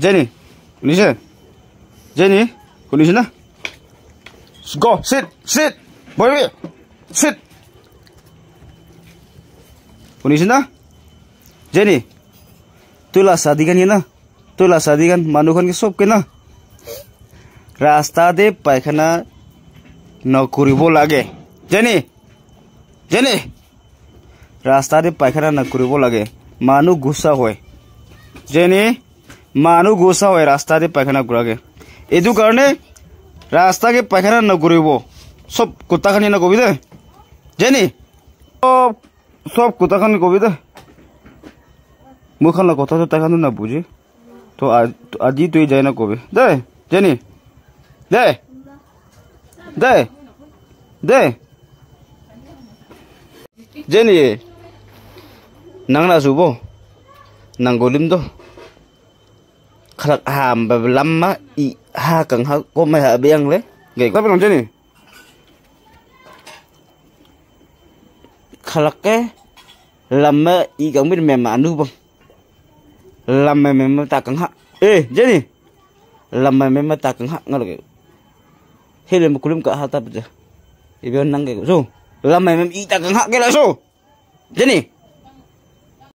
Jenny, condition. Jenny, condition lah. Go, sit, sit. Boy, wait. Sit. Condition lah. Jenny, तुला शादी का नहीं ना तुला शादी का मानू खान के सब के no रास्ता दे पैखाना Jenny. लगे जेनी जेनी रास्ता दे पैखाना नकुरीब लगे मानू गुस्सा हो जेनी মানুহ গোচা হয় ৰাস্তাতে পায়খানা কৰাকে এইটো কাৰণে ৰাস্তাকে পায়খানা নকৰিব চব কুটাখানি নকবি দে জানি চব চব কুটাখানি কবি দে মোৰ খান কথাটো তাইখানো নাবুজি তো আজি তুই যাই নকবি দে জানি দে দে দে জানি নাং নাচুব নাংগলিম দ' khalak ham ba lamma i ha kang ha ko mai ha biang le ge ko pang jeni khalak ke lamma i kang min mem anu bang lamma mem ta kang ha e jeni lamma mem ta kang ha ngal ge hele mo kulum ka ha ta ba ja ibion nang ge so lamma mem i ta kang ha ge la so jeni